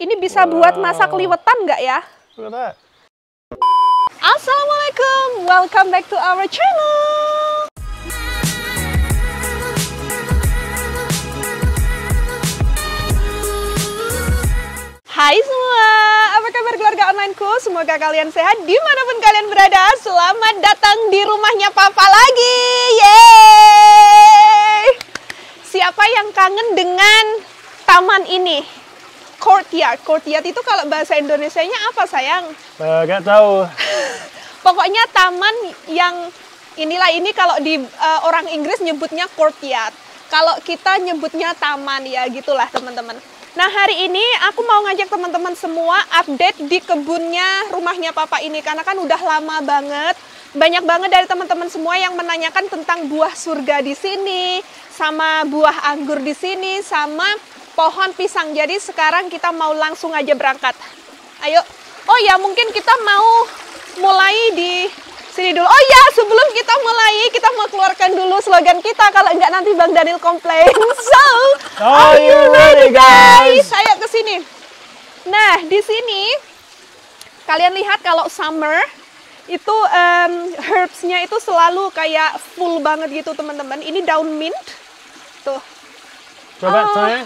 Ini bisa wow. buat masak liwetan nggak ya? Assalamualaikum, welcome back to our channel. Hai semua, apa kabar keluarga onlineku? Semoga kalian sehat dimanapun kalian berada. Selamat datang di rumahnya Papa lagi. Yeay! Siapa yang kangen dengan taman ini? courtyard. Courtyard itu kalau bahasa Indonesia-nya apa sayang? Enggak eh, gak tahu. Pokoknya taman yang inilah ini kalau di uh, orang Inggris nyebutnya courtyard. Kalau kita nyebutnya taman ya gitulah teman-teman. Nah hari ini aku mau ngajak teman-teman semua update di kebunnya rumahnya papa ini karena kan udah lama banget banyak banget dari teman-teman semua yang menanyakan tentang buah surga di sini, sama buah anggur di sini, sama pohon pisang. Jadi sekarang kita mau langsung aja berangkat. Ayo. Oh ya, mungkin kita mau mulai di sini dulu. Oh ya, sebelum kita mulai, kita mau keluarkan dulu slogan kita. Kalau enggak nanti Bang Daniel komplain. So, oh, are you ready guys? Ayo ke sini. Nah, di sini kalian lihat kalau summer itu um, herbsnya itu selalu kayak full banget gitu teman-teman. Ini daun mint. Tuh, Coba oh. saya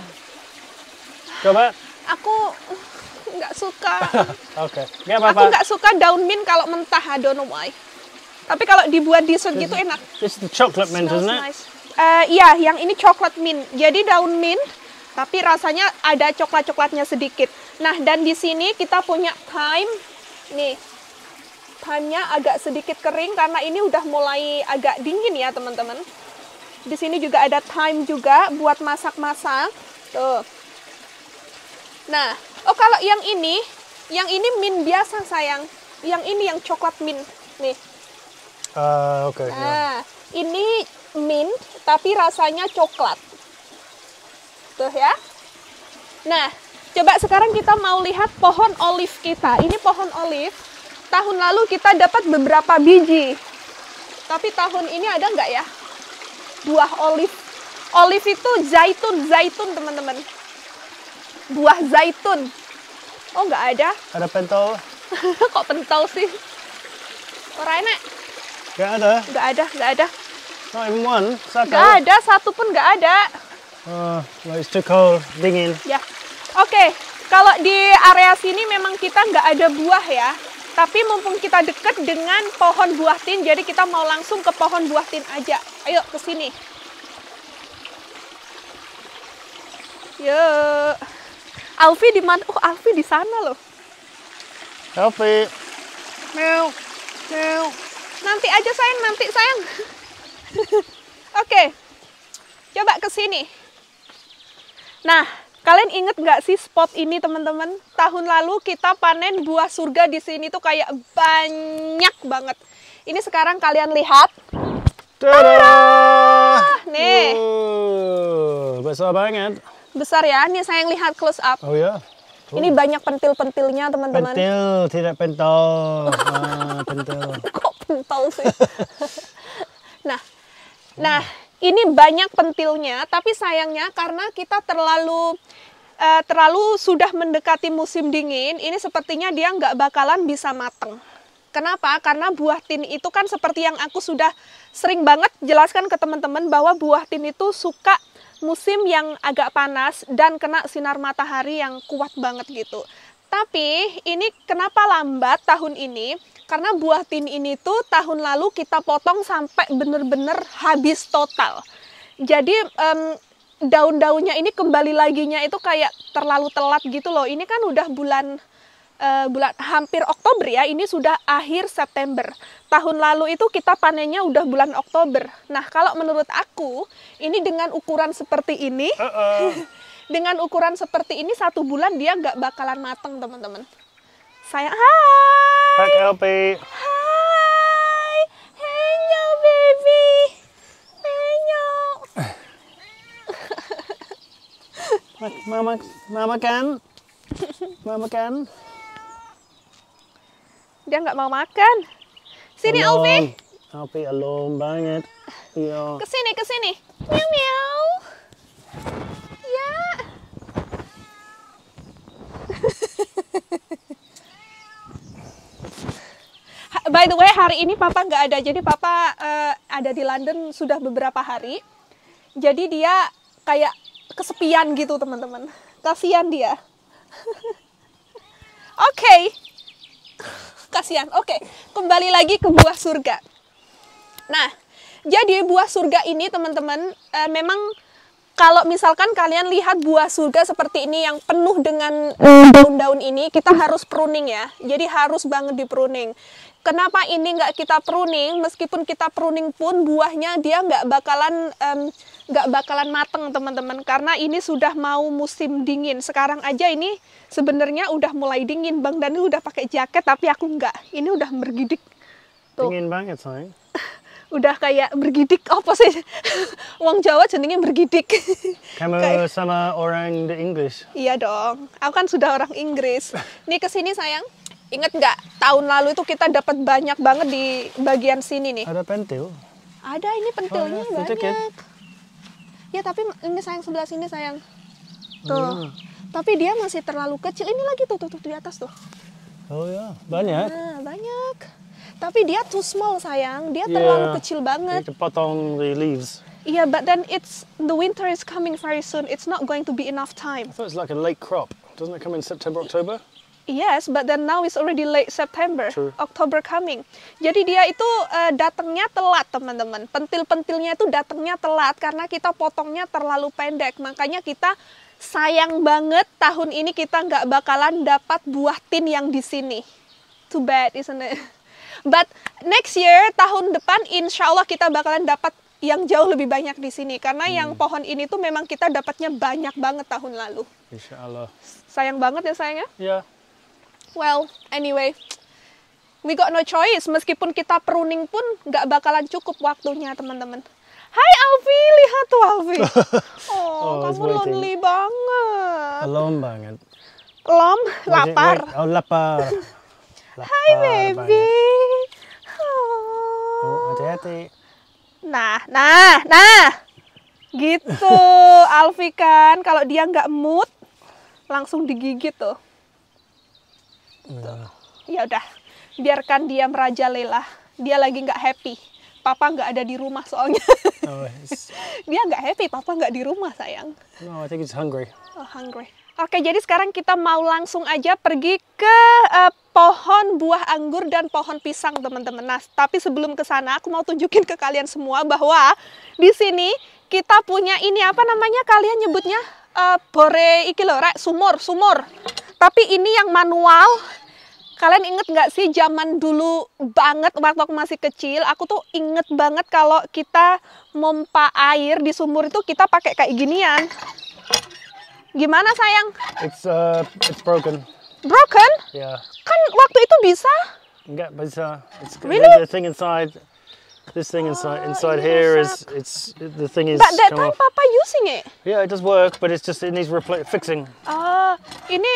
Coba. Aku nggak suka. Oke. Okay. Aku nggak suka daun mint kalau mentah. I don't know why. Tapi kalau dibuat dessert gitu enak. This is the chocolate mint, isn't it? Nice. Uh, iya, yang ini chocolate mint. Jadi daun mint, tapi rasanya ada coklat-coklatnya sedikit. Nah, dan di sini kita punya thyme. Nih, hanya agak sedikit kering karena ini udah mulai agak dingin ya, teman-teman. Di sini juga ada time juga buat masak-masak. Tuh. Nah, oh kalau yang ini, yang ini min biasa sayang. Yang ini yang coklat min nih. Uh, oke. Okay, nah, yeah. ini min tapi rasanya coklat. Tuh ya. Nah, coba sekarang kita mau lihat pohon olive kita. Ini pohon olive. Tahun lalu kita dapat beberapa biji. Tapi tahun ini ada nggak ya? Buah olive. Olive itu zaitun, zaitun teman-teman buah zaitun. Oh, nggak ada. Ada pentol. Kok pentol sih? Orang enak. Nggak ada. Nggak ada, nggak ada. No, even one. Satu. Nggak ada, satu pun nggak ada. Uh, well, it's too cold, dingin. Ya. Yeah. Oke, okay. kalau di area sini memang kita nggak ada buah ya. Tapi mumpung kita dekat dengan pohon buah tin, jadi kita mau langsung ke pohon buah tin aja. Ayo ke sini. Yuk. Alfi di mana? Oh, Alfi di sana loh. Alfi. Meow. Meow. Nanti aja sayang, nanti sayang. Oke. Okay. Coba ke sini. Nah, kalian inget nggak sih spot ini teman-teman? Tahun lalu kita panen buah surga di sini tuh kayak banyak banget. Ini sekarang kalian lihat. Tadaaa! Nih. Uh, besar banget besar ya. Ini saya yang lihat close up. Oh ya. Tuh. Ini banyak pentil-pentilnya teman-teman. Pentil, tidak pentol. ah, pentil. Kok pentol sih? nah, nah ini banyak pentilnya, tapi sayangnya karena kita terlalu uh, terlalu sudah mendekati musim dingin, ini sepertinya dia nggak bakalan bisa mateng. Kenapa? Karena buah tin itu kan seperti yang aku sudah sering banget jelaskan ke teman-teman bahwa buah tin itu suka musim yang agak panas dan kena sinar matahari yang kuat banget gitu. Tapi ini kenapa lambat tahun ini? Karena buah tin ini tuh tahun lalu kita potong sampai bener-bener habis total. Jadi um, daun-daunnya ini kembali laginya itu kayak terlalu telat gitu loh. Ini kan udah bulan Eh, bulan hampir Oktober ya, ini sudah akhir September. Tahun lalu itu kita panennya udah bulan Oktober. Nah, kalau menurut aku, ini dengan ukuran seperti ini, uh -uh. dengan ukuran seperti ini satu bulan dia nggak bakalan mateng teman-teman. Saya hai. Hai LP. Hai, hello baby, hello. Mama, mama kan, mama kan dia nggak mau makan. Sini Alfi. Alfi alone banget. Iya. Kesini kesini. Miau miau. Ya. By the way, hari ini Papa nggak ada. Jadi Papa uh, ada di London sudah beberapa hari. Jadi dia kayak kesepian gitu teman-teman. Kasihan dia. Oke. okay. Oke, kembali lagi ke buah surga. Nah, jadi buah surga ini teman-teman e, memang kalau misalkan kalian lihat buah surga seperti ini yang penuh dengan daun-daun ini, kita harus pruning ya. Jadi harus banget di pruning. Kenapa ini nggak kita pruning? Meskipun kita pruning pun buahnya dia nggak bakalan nggak bakalan mateng teman-teman karena ini sudah mau musim dingin. Sekarang aja ini sebenarnya udah mulai dingin. Bang Dani udah pakai jaket tapi aku nggak. Ini udah bergidik. Tuh. Dingin banget sayang. udah kayak bergidik apa sih uang Jawa jenenge bergidik kamu kayak... sama orang the English iya dong aku kan sudah orang Inggris nih kesini sayang Ingat nggak tahun lalu itu kita dapat banyak banget di bagian sini nih. Ada pentil. Ada ini pentilnya oh, ya, banyak. Ya? Ya tapi ini sayang sebelah sini sayang. Oh, tuh. iya. Tapi dia masih terlalu kecil. Ini lagi tuh tuh, tuh di atas tuh. Oh ya, banyak. Nah, banyak. Tapi dia too small sayang. Dia yeah, terlalu kecil banget. Potong the leaves. Yeah, but then it's the winter is coming very soon. It's not going to be enough time. I thought it's like a late crop. Doesn't it come in September, October? Yes, but then now it's already late September, True. October coming. Jadi dia itu uh, datangnya telat, teman-teman. Pentil-pentilnya itu datangnya telat karena kita potongnya terlalu pendek. Makanya kita sayang banget tahun ini kita nggak bakalan dapat buah tin yang di sini. Too bad, isn't it? But next year, tahun depan, insya Allah kita bakalan dapat yang jauh lebih banyak di sini karena hmm. yang pohon ini tuh memang kita dapatnya banyak banget tahun lalu. Insya Allah. Sayang banget ya sayangnya. Iya well, anyway, we got no choice. Meskipun kita pruning pun nggak bakalan cukup waktunya, teman-teman. Hai Alvi, lihat tuh Alvi. Oh, oh kamu lonely banget. Lom banget. Lom, lapar. Wait, wait. Oh, lapar. Hai baby. hati Oh, hati Nah, nah, nah. Gitu, Alfi kan. Kalau dia nggak mood, langsung digigit tuh. Gitu. Iya. Ya udah, biarkan dia merajalela. Dia lagi nggak happy. Papa nggak ada di rumah soalnya. Oh, dia nggak happy. Papa nggak di rumah sayang. No, I think it's hungry. Oh, hungry. Oke, jadi sekarang kita mau langsung aja pergi ke uh, pohon buah anggur dan pohon pisang, teman-teman. Nah, tapi sebelum ke sana, aku mau tunjukin ke kalian semua bahwa di sini kita punya ini apa namanya? Kalian nyebutnya uh, bore iki loh, sumur, sumur. Tapi ini yang manual. Kalian inget nggak sih zaman dulu banget waktu aku masih kecil, aku tuh inget banget kalau kita mompa air di sumur itu kita pakai kayak ginian. Gimana sayang? It's uh, it's broken. Broken? Yeah. Kan waktu itu bisa? Nggak bisa. It's, really? The thing inside This thing inside oh, inside here is it's the thing is. But that time off. Papa using it. Yeah, it does work, but it's just it needs fixing. Ah, uh, ini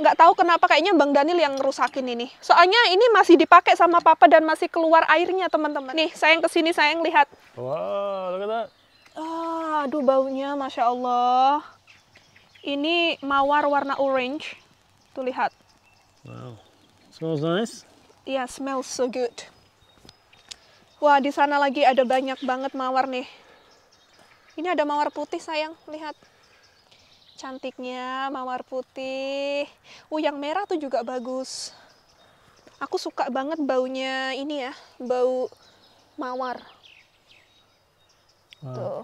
nggak tahu kenapa kayaknya Bang Daniel yang rusakin ini. Soalnya ini masih dipakai sama Papa dan masih keluar airnya teman-teman. Nih saya yang kesini saya yang lihat. Wow, look at that. Ah, aduh baunya, masya Allah. Ini mawar warna orange. Tuh lihat. Wow, smells nice. Yeah, smells so good. Wah, di sana lagi ada banyak banget mawar nih. Ini ada mawar putih sayang, lihat. Cantiknya mawar putih. Uh, yang merah tuh juga bagus. Aku suka banget baunya ini ya, bau mawar. Wow. Tuh.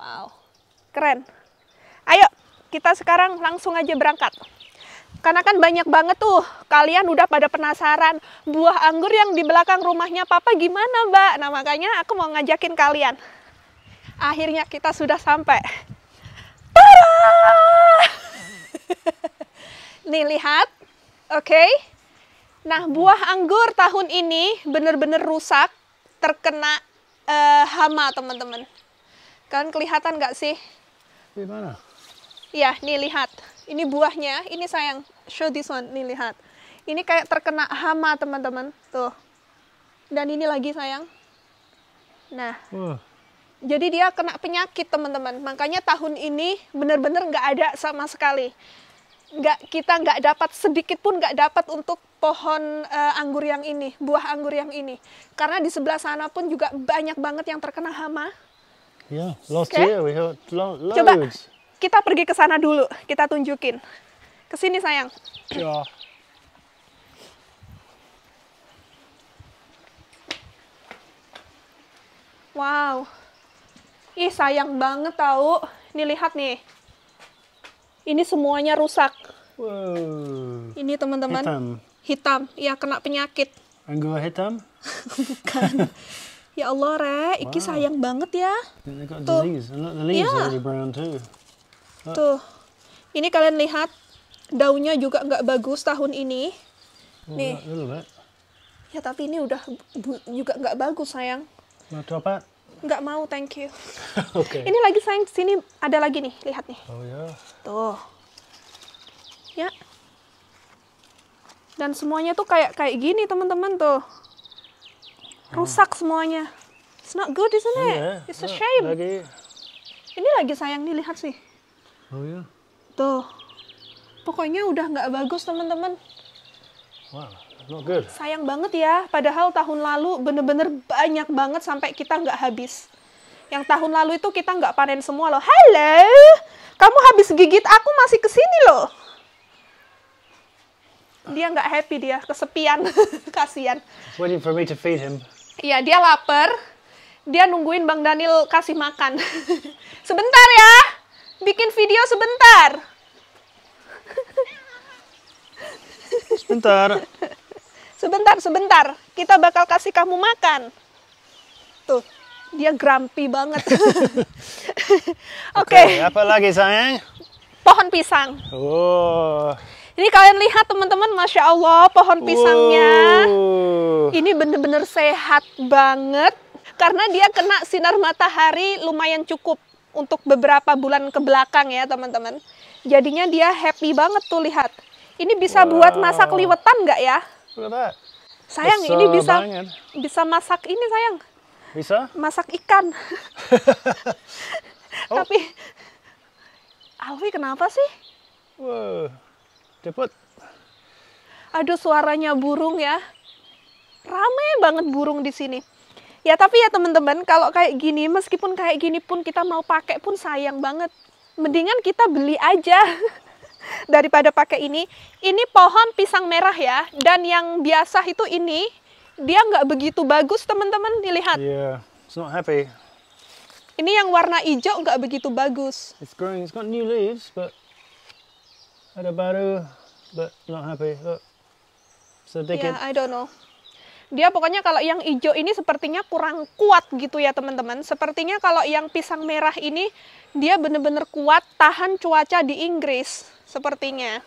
Wow. Keren. Ayo, kita sekarang langsung aja berangkat. Karena kan banyak banget tuh kalian udah pada penasaran buah anggur yang di belakang rumahnya papa gimana mbak? Nah makanya aku mau ngajakin kalian. Akhirnya kita sudah sampai. Nih lihat, oke. Okay? Nah buah anggur tahun ini bener-bener rusak terkena uh, hama teman-teman. Kalian kelihatan nggak sih? Di mana? Iya, nih lihat ini buahnya, ini sayang. Show this one, nih lihat. Ini kayak terkena hama teman-teman, tuh. Dan ini lagi sayang. Nah, uh. jadi dia kena penyakit teman-teman. Makanya tahun ini bener-bener nggak ada sama sekali. Nggak kita nggak dapat sedikit pun nggak dapat untuk pohon uh, anggur yang ini, buah anggur yang ini. Karena di sebelah sana pun juga banyak banget yang terkena hama. Ya, yeah, last okay. year we had loads. Coba kita pergi ke sana dulu. Kita tunjukin. Ke sini sayang. Ya. Wow. Ih sayang banget tahu. Nih lihat nih. Ini semuanya rusak. Wow. Ini teman-teman. Hitam. Hitam. Ya kena penyakit. Anggur hitam? Bukan. Ya Allah, Re, iki sayang banget ya. Tuh. yeah. Iya. Tuh. Ini kalian lihat daunnya juga nggak bagus tahun ini. Oh, nih. Ya tapi ini udah juga nggak bagus sayang. Mau apa? Nggak mau, thank you. okay. Ini lagi sayang sini ada lagi nih, lihat nih. Oh ya. Tuh. Ya. Dan semuanya tuh kayak kayak gini teman-teman tuh. Rusak hmm. semuanya. It's not good, isn't it? Oh, iya. It's a shame. Ini lagi sayang nih lihat sih. Oh ya? Tuh. Pokoknya udah nggak bagus teman-teman. Wow, not good. Sayang banget ya. Padahal tahun lalu bener-bener banyak banget sampai kita nggak habis. Yang tahun lalu itu kita nggak panen semua loh. Halo, kamu habis gigit aku masih kesini loh. Dia nggak happy dia, kesepian, kasian Waiting Iya, dia lapar. Dia nungguin Bang Daniel kasih makan. Sebentar video sebentar. Sebentar. sebentar, sebentar. Kita bakal kasih kamu makan. Tuh, dia grumpy banget. Oke. okay. okay, apa lagi sayang? Pohon pisang. Oh. Ini kalian lihat teman-teman, masya Allah pohon pisangnya. Oh. Ini bener-bener sehat banget karena dia kena sinar matahari lumayan cukup untuk beberapa bulan ke belakang ya teman-teman. Jadinya dia happy banget tuh lihat. Ini bisa wow. buat masak liwetan nggak ya? Sayang Besar ini bisa banget. bisa masak ini sayang. Bisa? Masak ikan. oh. Tapi Alwi kenapa sih? Wow, cepet. Aduh suaranya burung ya. Rame banget burung di sini ya tapi ya teman-teman kalau kayak gini meskipun kayak gini pun kita mau pakai pun sayang banget mendingan kita beli aja daripada pakai ini ini pohon pisang merah ya dan yang biasa itu ini dia nggak begitu bagus teman-teman dilihat yeah, it's not happy ini yang warna hijau nggak begitu bagus it's growing it's got new leaves but ada baru but not happy look so yeah, I don't know dia pokoknya kalau yang hijau ini sepertinya kurang kuat gitu ya teman-teman. Sepertinya kalau yang pisang merah ini dia bener-bener kuat tahan cuaca di Inggris sepertinya.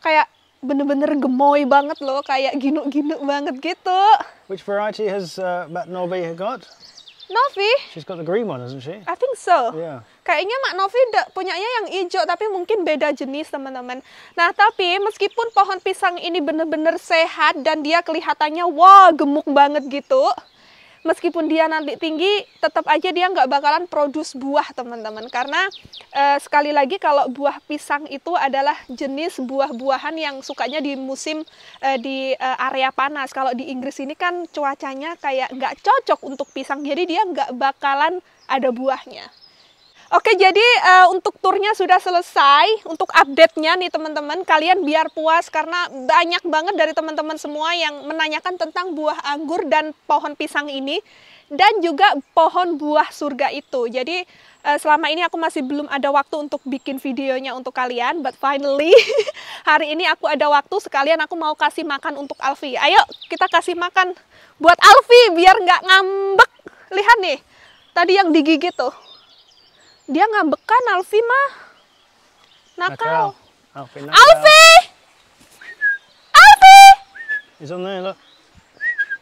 Kayak bener-bener gemoy banget loh, kayak ginuk-ginuk banget gitu. Which variety has uh, Matt Norby got? Novi? She's got the green one, hasn't she? I think so. Yeah. Kayaknya Mak Novi punyanya yang hijau, tapi mungkin beda jenis, teman-teman. Nah, tapi meskipun pohon pisang ini benar-benar sehat dan dia kelihatannya, wah gemuk banget gitu meskipun dia nanti tinggi tetap aja dia nggak bakalan produce buah teman-teman karena e, sekali lagi kalau buah pisang itu adalah jenis buah-buahan yang sukanya di musim e, di e, area panas kalau di Inggris ini kan cuacanya kayak nggak cocok untuk pisang jadi dia nggak bakalan ada buahnya Oke, jadi uh, untuk turnya sudah selesai. Untuk update-nya nih teman-teman, kalian biar puas karena banyak banget dari teman-teman semua yang menanyakan tentang buah anggur dan pohon pisang ini dan juga pohon buah surga itu. Jadi uh, selama ini aku masih belum ada waktu untuk bikin videonya untuk kalian, but finally hari ini aku ada waktu sekalian aku mau kasih makan untuk Alfi. Ayo kita kasih makan buat Alfi biar nggak ngambek. Lihat nih, tadi yang digigit tuh dia ngambekan Alfi mah. Nakal. Alfi. Alfi. lo.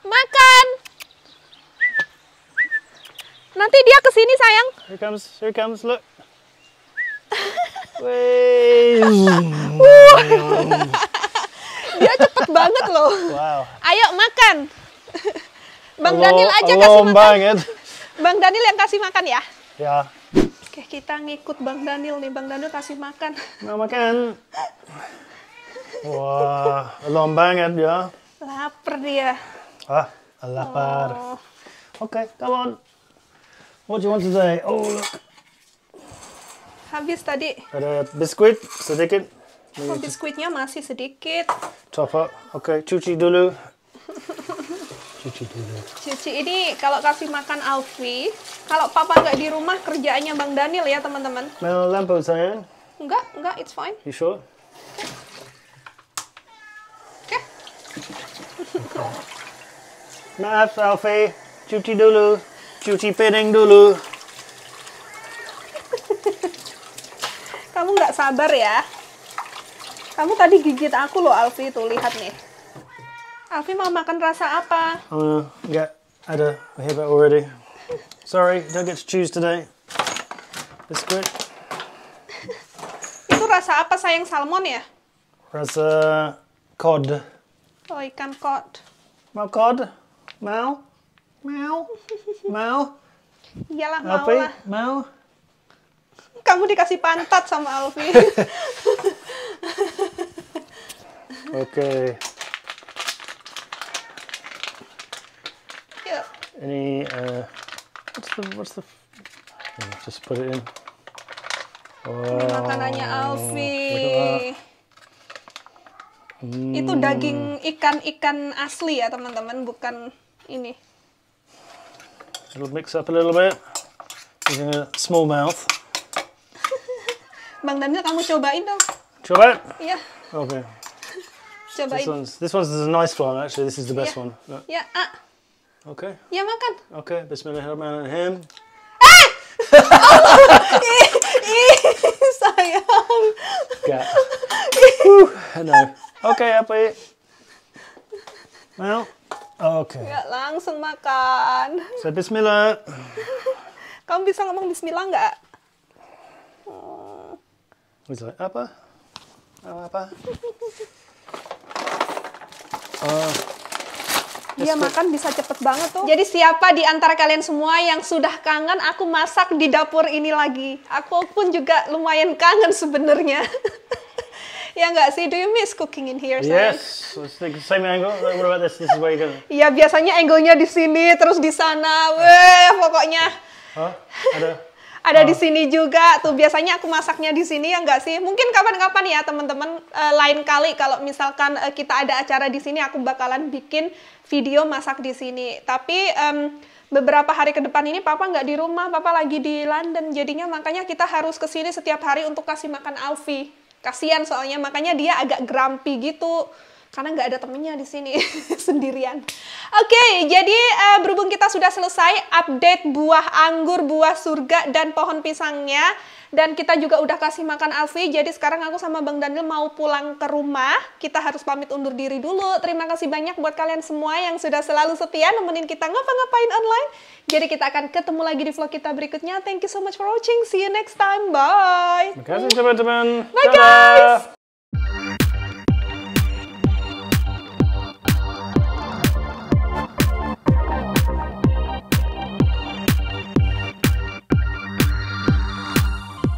Makan. Nanti dia kesini sayang. Here comes, here comes, look. Wey. dia cepet banget loh. Wow. Ayo makan. Bang Daniel aja kasih makan. Banget. Bang Daniel yang kasih makan ya. Ya. Oke, kita ngikut Bang Daniel nih. Bang Daniel kasih makan. Mau makan. Wah, lom banget kan ya. Lapar dia. Ah, lapar. Oh. Oke, okay, come on. What do you want to say? Oh, look. Habis tadi. Ada biskuit sedikit. Oh, biskuitnya masih sedikit. Top up. Oke, okay, cuci dulu cuci dulu. Cuci ini kalau kasih makan Alfi, kalau papa nggak di rumah kerjaannya Bang Daniel ya teman-teman. Mau lampu saya? Enggak, enggak, it's fine. You sure? Okay. Okay. Maaf Alfi, cuci dulu, cuci piring dulu. Kamu nggak sabar ya? Kamu tadi gigit aku loh Alfi tuh lihat nih. Alfi mau makan rasa apa? Oh uh, enggak Ada. I have it already. Sorry, don't get to choose today. Biscuit. Itu rasa apa sayang salmon ya? Rasa cod. Oh ikan cod. Mau cod? Mau? Mau? Mau? Iyalah mau lah. Mau? Kamu dikasih pantat sama Alfi. Oke. okay. any, uh, what's the, what's the, just put it in. Oh, makanannya Alfi. Hmm. Itu daging ikan-ikan asli ya teman-teman, bukan ini. It'll mix up a little bit using a small mouth. Bang Daniel, kamu cobain dong. Coba? Iya. Yeah. Oke. Okay. cobain. This one's, this one's a nice one actually. This is the best yeah. one. Look. Yeah. Ah. Oke. Okay. Ya makan. Oke, okay. bismillahirrahmanirrahim. Eh! Allah! ih, sayang. Enggak. Uh, no. Oke, okay, apa ya? Mau? Oke. Okay. Ya, langsung makan. Saya bismillah. Kamu bisa ngomong bismillah nggak? Bisa apa? Apa? apa? Uh, dia makan bisa cepet banget tuh. Jadi siapa di antara kalian semua yang sudah kangen aku masak di dapur ini lagi? Aku pun juga lumayan kangen sebenarnya. ya nggak sih? Do you miss cooking in here? Sayang? Yes, it's the same angle. What about this? This is where you go. Iya biasanya angle-nya di sini terus di sana. Weh, pokoknya. Huh? Ada ada oh. di sini juga tuh biasanya aku masaknya di sini ya nggak sih mungkin kapan-kapan ya teman-teman uh, lain kali kalau misalkan uh, kita ada acara di sini aku bakalan bikin video masak di sini tapi um, beberapa hari ke depan ini papa nggak di rumah papa lagi di London jadinya makanya kita harus ke sini setiap hari untuk kasih makan Alfi kasihan soalnya makanya dia agak grumpy gitu karena nggak ada temennya di sini sendirian. Oke, okay, jadi uh, berhubung kita sudah selesai update buah anggur, buah surga dan pohon pisangnya dan kita juga udah kasih makan Alfi. Jadi sekarang aku sama Bang Daniel mau pulang ke rumah. Kita harus pamit undur diri dulu. Terima kasih banyak buat kalian semua yang sudah selalu setia nemenin kita ngapa-ngapain online. Jadi kita akan ketemu lagi di vlog kita berikutnya. Thank you so much for watching. See you next time. Bye. Terima kasih teman-teman. Bye guys.